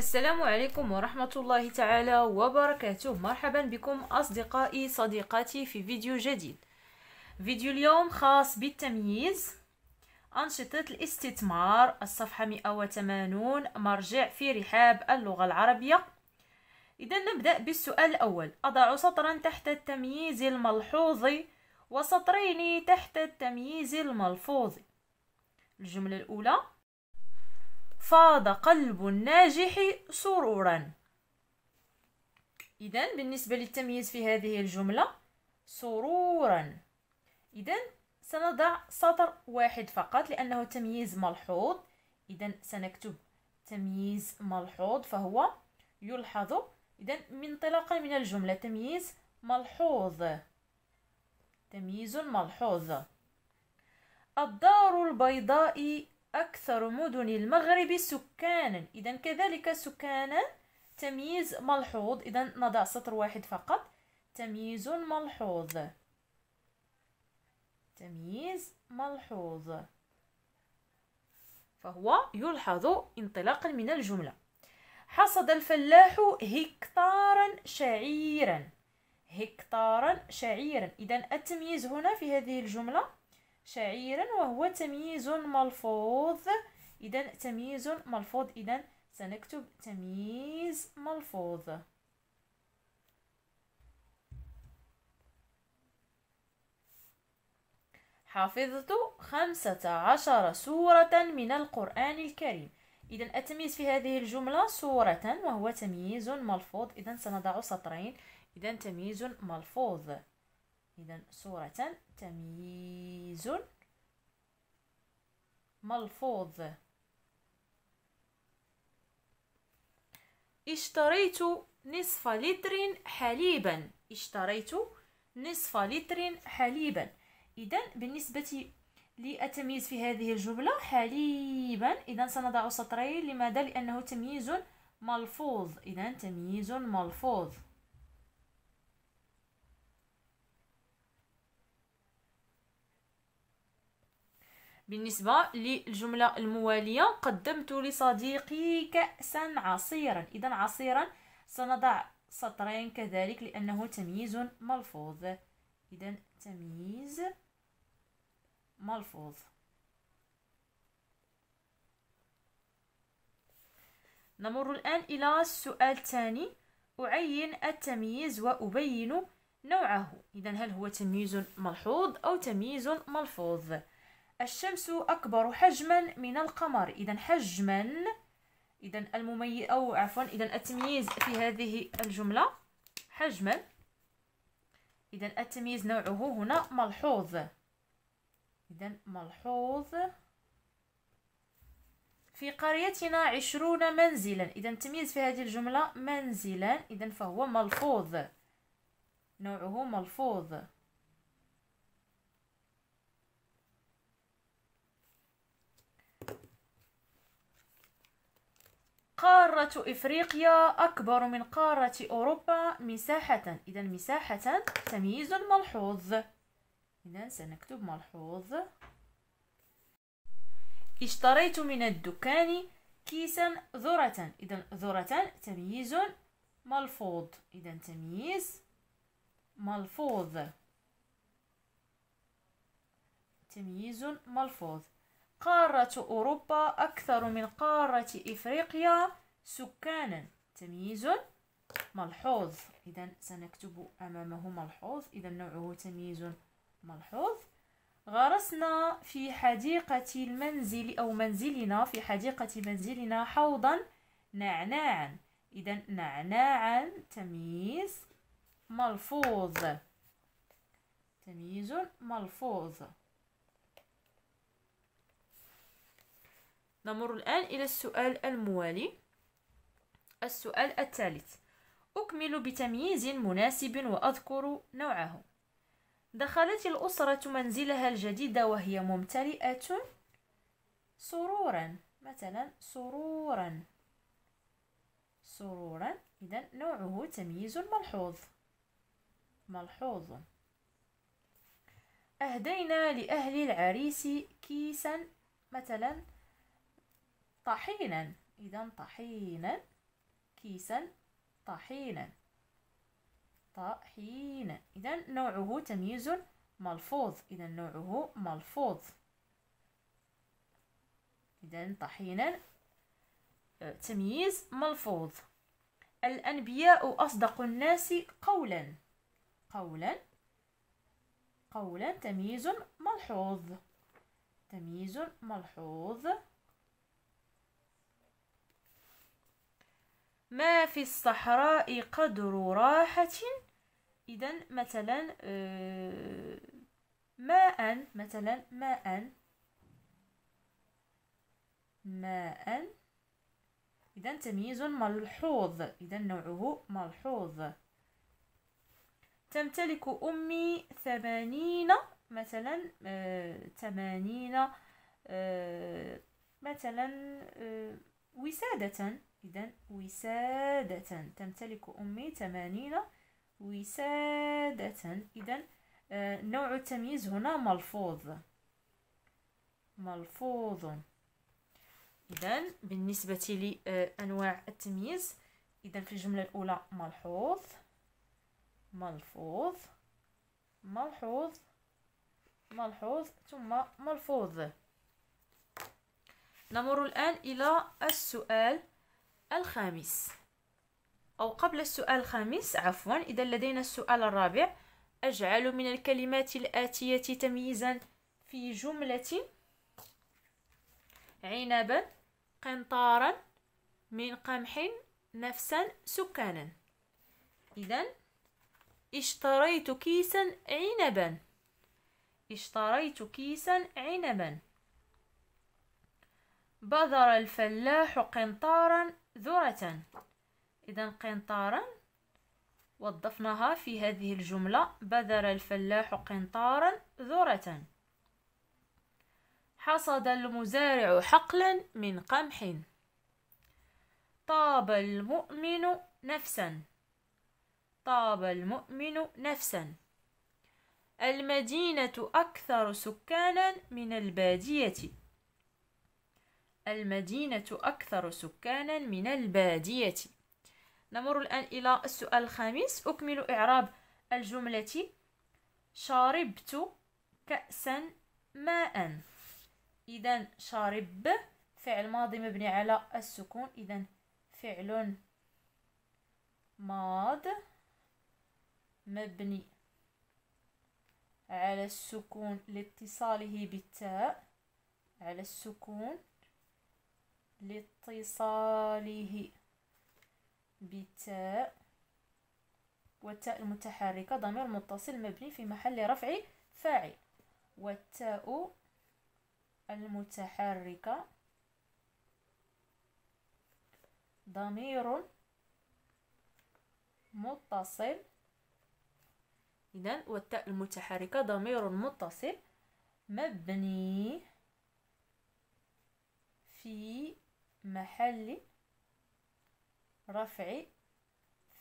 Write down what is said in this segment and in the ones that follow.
السلام عليكم ورحمة الله تعالى وبركاته مرحبا بكم أصدقائي صديقاتي في فيديو جديد فيديو اليوم خاص بالتمييز أنشطة الاستثمار الصفحة 180 مرجع في رحاب اللغة العربية إذا نبدأ بالسؤال الأول أضع سطرا تحت التمييز الملحوظ وسطرين تحت التمييز الملفوظ الجملة الأولى فاض قلب الناجح سرورا إذا بالنسبة للتمييز في هذه الجملة سرورا إذا سنضع سطر واحد فقط لأنه تمييز ملحوظ إذا سنكتب تمييز ملحوظ فهو يلحظ إذا انطلاقا من الجملة تمييز ملحوظ تمييز ملحوظ الدار البيضاء أكثر مدن المغرب سكانا إذا كذلك سكانا تمييز ملحوظ إذا نضع سطر واحد فقط تمييز ملحوظ تمييز ملحوظ فهو يلحظ انطلاقا من الجملة حصد الفلاح هكتارا شعيرا هكتارا شعيرا إذا التمييز هنا في هذه الجملة شعيرا وهو تمييز ملفوظ إذا تمييز ملفوظ إذا سنكتب تمييز ملفوظ حفظت خمسة عشر سورة من القرآن الكريم إذا التمييز في هذه الجملة سورة وهو تمييز ملفوظ إذا سنضع سطرين إذا تمييز ملفوظ إذا صورة تمييز ملفوظ اشتريت نصف لتر حليبا اشتريت نصف لتر حليبا إذا بالنسبة للتمييز في هذه الجملة حليبا إذا سنضع سطرين لماذا؟ لأنه تمييز ملفوظ إذا تمييز ملفوظ بالنسبة للجملة الموالية قدمت لصديقي كأسا عصيرا إذا عصيرا سنضع سطرين كذلك لأنه تمييز ملفوظ إذا تمييز ملفوظ نمر الآن إلى السؤال الثاني أعين التمييز وأبين نوعه إذا هل هو تمييز ملحوظ أو تمييز ملفوظ الشمس أكبر حجما من القمر إذا حجما إذا المميز أو عفوا إذا التمييز في هذه الجملة حجما إذا التمييز نوعه هنا ملحوظ إذا ملحوظ في قريتنا عشرون منزلا إذا التمييز في هذه الجملة منزلا إذا فهو ملحوظ نوعه ملحوظ قارة إفريقيا أكبر من قارة أوروبا مساحة إذا مساحة تمييز ملحوظ إذا سنكتب ملحوظ اشتريت من الدكان كيسا ذرة إذا ذرة تمييز ملفوظ إذا تمييز ملفوظ تمييز ملفوظ قارة أوروبا أكثر من قارة إفريقيا سكانا تمييز ملحوظ إذا سنكتب أمامه ملحوظ إذا نوعه تمييز ملحوظ غرسنا في حديقة المنزل أو منزلنا في حديقة منزلنا حوضا نعناعا إذا نعناعا تمييز ملفوظ تمييز ملفوظ نمر الآن إلى السؤال الموالي السؤال الثالث أكمل بتمييز مناسب وأذكر نوعه دخلت الأسرة منزلها الجديد وهي ممتلئة سرورا مثلا سرورا سرورا إذا نوعه تمييز ملحوظ ملحوظ أهدينا لأهل العريس كيسا مثلا طحينا إذا طحينا كيسا طحينا طحينا إذا نوعه تمييز ملفوظ إذا نوعه ملفوظ إذا طحينا تمييز ملفوظ الأنبياء أصدق الناس قولا قولا قولا تمييز ملحوظ تمييز ملحوظ ما في الصحراء قدر راحة إذا مثلا آه، ماء مثلا ماء ماء إذا تمييز ملحوظ إذا نوعه ملحوظ تمتلك أمي ثمانين مثلا آه، ثمانين آه، مثلا وسادة إذا وسادة تمتلك أمي ثمانين وسادة إذا آه، نوع التمييز هنا ملفوظ ملفوظ إذا بالنسبة لأنواع آه، التمييز إذا في الجملة الأولى ملحوظ ملفوظ ملحوظ ملحوظ ثم ملفوظ نمر الآن إلى السؤال الخامس أو قبل السؤال الخامس عفوا إذا لدينا السؤال الرابع أجعل من الكلمات الآتية تمييزا في جملة عنبا قنطارا من قمح نفسا سكانا إذا اشتريت كيسا عنبا اشتريت كيسا عنبا بذر الفلاح قنطارا ذرة إذا قنطارا وضفناها في هذه الجملة بذر الفلاح قنطارا ذرة حصد المزارع حقلا من قمح طاب المؤمن نفسا طاب المؤمن نفسا المدينة أكثر سكانا من البادية المدينة أكثر سكانا من البادية نمر الآن إلى السؤال الخامس أكمل إعراب الجملة شربت كأسا ماء إذا شرب فعل ماضي مبني على السكون إذا فعل ماض مبني على السكون لاتصاله بالتاء على السكون لاتصاله بالتاء والتاء المتحركة ضمير متصل مبني في محل رفع فاعل والتاء المتحركة ضمير متصل إذا والتاء المتحركة ضمير متصل مبني في محل رفع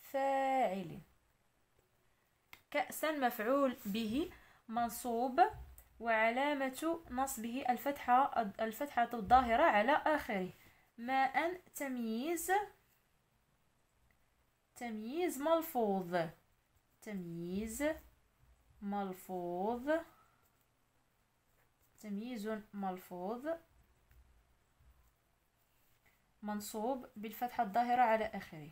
فاعل كأسا مفعول به منصوب وعلامة نصبه الفتحة الفتحة الظاهرة على آخره ماء تمييز تمييز ملفوظ تمييز ملفوظ تمييز ملفوظ منصوب بالفتحة الظاهرة على آخره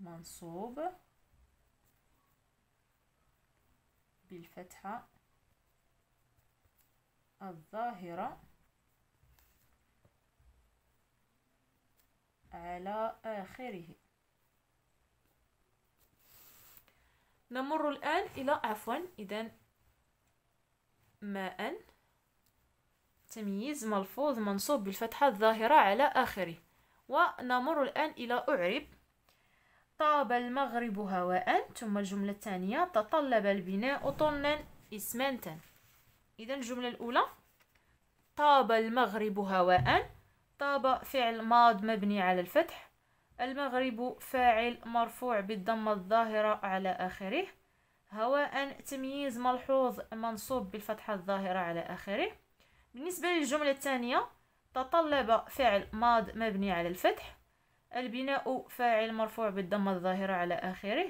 منصوب بالفتحة الظاهرة على آخره نمر الآن إلى عفوا إذا ماء تمييز ملفوظ منصوب بالفتحة الظاهرة على آخره ونمر الآن إلى أعرب طاب المغرب هواء ثم الجملة الثانية تطلب البناء طنا إسمنتا إذا الجملة الأولى طاب المغرب هواء طاب فعل ماض مبني على الفتح المغرب فاعل مرفوع بالضمة الظاهرة على آخره هواء تمييز ملحوظ منصوب بالفتحة الظاهرة على آخره بالنسبة للجملة الثانية تطلب فعل ماض مبني على الفتح البناء فاعل مرفوع بالضمة الظاهرة على آخره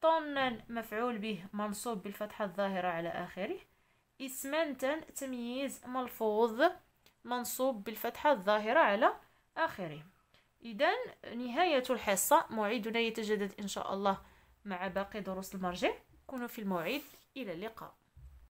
طنا مفعول به منصوب بالفتحة الظاهرة على آخره اسمنتا تمييز ملفوظ منصوب بالفتحة الظاهرة على آخره إذا نهاية الحصة موعدنا يتجدد إن شاء الله مع باقي دروس المرجع كونوا في الموعد إلى اللقاء